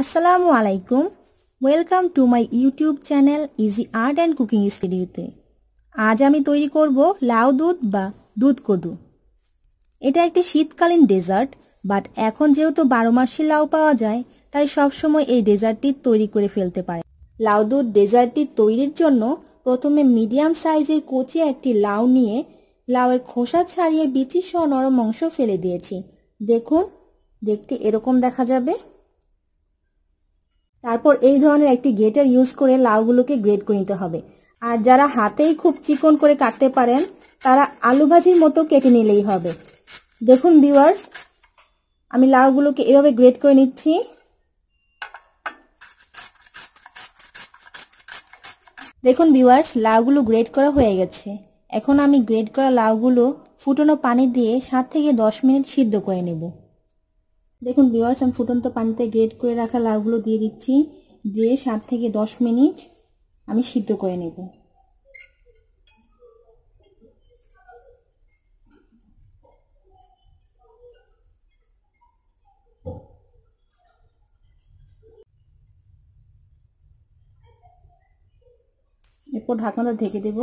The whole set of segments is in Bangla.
আসসালামু আলাইকুম welcome to my YouTube channel easy art and cooking স্টুডিওতে আজ আমি তৈরি করব লাউ দুধ বা দুধ কদু এটা একটি শীতকালীন ডেজার্ট বাট এখন যেহেতু বারো মাসি লাউ পাওয়া যায় তাই সবসময় এই ডেজার্টটি তৈরি করে ফেলতে পারে লাউ দুধ ডেজার্টটি তৈরির জন্য প্রথমে মিডিয়াম সাইজের কচি একটি লাউ নিয়ে লাউয়ের খোসা ছাড়িয়ে বিচি সহ নরম অংশ ফেলে দিয়েছি দেখুন দেখতে এরকম দেখা যাবে তারপর এই ধরনের একটি গেটার ইউজ করে লাউগুলোকে গ্রেড করে নিতে হবে আর যারা হাতেই খুব চিকন করে কাটতে পারেন তারা আলু ভাজির মতো কেটে নিলেই হবে দেখুন ভিউয়ার্স আমি লাউগুলোকে এভাবে গ্রেড করে নিচ্ছি দেখুন ভিউয়ার্স লাউগুলো গ্রেড করা হয়ে গেছে এখন আমি গ্রেড করা লাউগুলো ফুটনো পানি দিয়ে সাত থেকে দশ মিনিট সিদ্ধ করে নেব দেখুন বিওয়ার্স আমি ফুটন্ত পানিতে গ্রেড করে রাখা লাউগুলো দিয়ে দিচ্ছি দিয়ে সাত থেকে দশ মিনিট আমি সিদ্ধ করে নেব এরপর ঢাকনাটা ঢেকে দেব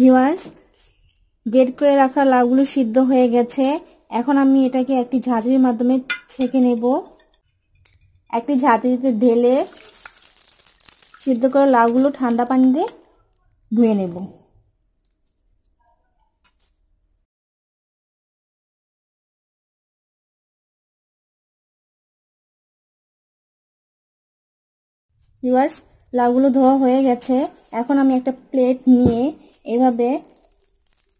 ভিওয়ার্স গ্রেড করে রাখা লাউগুলো সিদ্ধ হয়ে গেছে এখন আমি এটাকে একটি ঝাঁঝরির মাধ্যমে ছেঁকে নেব একটি ঝাঁঝরিতে ঢেলে সিদ্ধ করে লাউগুলো ঠান্ডা পানিতে ধুয়ে নেব লাউগুলো ধোয়া হয়ে গেছে এখন আমি একটা প্লেট নিয়ে এভাবে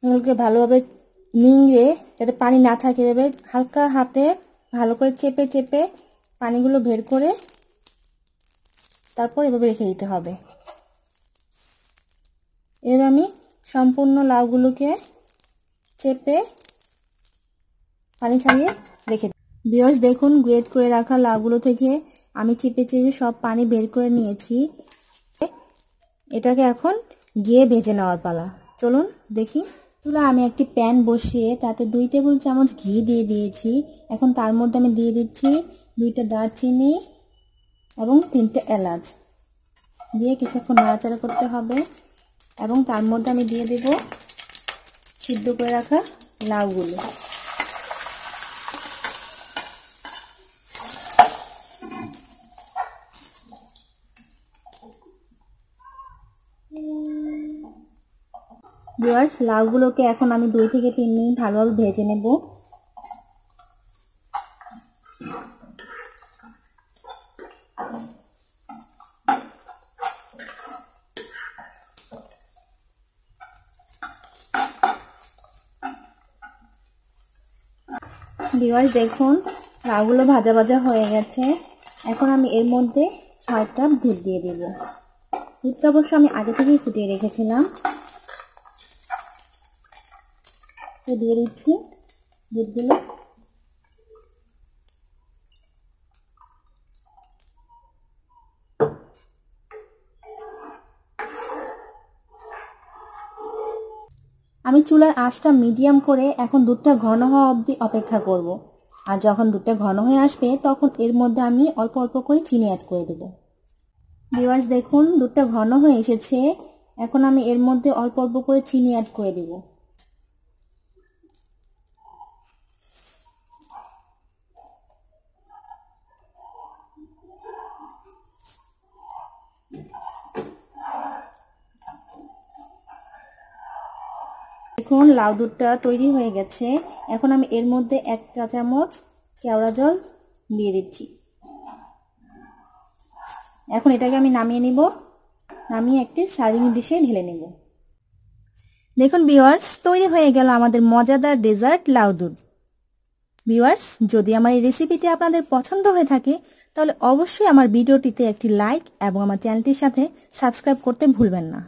নুডলকে ভালোভাবে নিংড়ে যাতে পানি না থাকে এভাবে হালকা হাতে ভালো করে চেপে চেপে পানিগুলো বের করে তারপর এভাবে রেখে দিতে হবে এর আমি সম্পূর্ণ লাউগুলোকে চেপে পানি ছাড়িয়ে রেখে বিয়স দেখুন গ্রেড করে রাখা লাউগুলো থেকে আমি চেপে চেপে সব পানি বের করে নিয়েছি এটাকে এখন গিয়ে ভেজে নেওয়ার পালা চলুন দেখি তুলা আমি একটি প্যান বসিয়ে তাতে দুই টেবিল চামচ ঘি দিয়ে দিয়েছি এখন তার মধ্যে আমি দিয়ে দিচ্ছি দুইটা দারচিনি এবং তিনটে এলাচ দিয়ে কিছুক্ষণ নাড়াচাড়া করতে হবে এবং তার মধ্যে আমি দিয়ে দেব সিদ্ধ করে রাখা লাউগুলো ভিওয়ার্স লাউগুলোকে এখন আমি দুই থেকে তিন মিনিট ভালোভাবে ভেজে নেব ভিওয়ার্স দেখুন লাউগুলো ভাজা ভাজা হয়ে গেছে এখন আমি এর মধ্যে ছয়টা দুধ দিয়ে দেব দুধটা অবশ্য আমি আগে থেকেই ফুটিয়ে রেখেছিলাম তো দিয়ে দিচ্ছি বিটগুলো আমি চুলার আঁচটা মিডিয়াম করে এখন দুধটা ঘন হওয়া অবধি অপেক্ষা করব। আর যখন দুধটা ঘন হয়ে আসবে তখন এর মধ্যে আমি অল্প অল্প করে চিনি অ্যাড করে দেবো ভিওয়ার্স দেখুন দুধটা ঘন হয়ে এসেছে এখন আমি এর মধ্যে অল্প অল্প করে চিনি অ্যাড করে দেবো দেখুন লাউ দুধটা তৈরি হয়ে গেছে এখন আমি এর মধ্যে এক চা চামচ কেওড়া জল দিয়ে দিচ্ছি এখন এটাকে আমি নামিয়ে নিব নামিয়ে একটি সার্ভিং ডিশে ঢেলে নেব দেখুন বিওয়ার্স তৈরি হয়ে গেল আমাদের মজাদার ডেজার্ট লাউ দুধ ভিওয়ার্স যদি আমার এই রেসিপিটি আপনাদের পছন্দ হয়ে থাকে তাহলে অবশ্যই আমার ভিডিওটিতে একটি লাইক এবং আমার চ্যানেলটির সাথে সাবস্ক্রাইব করতে ভুলবেন না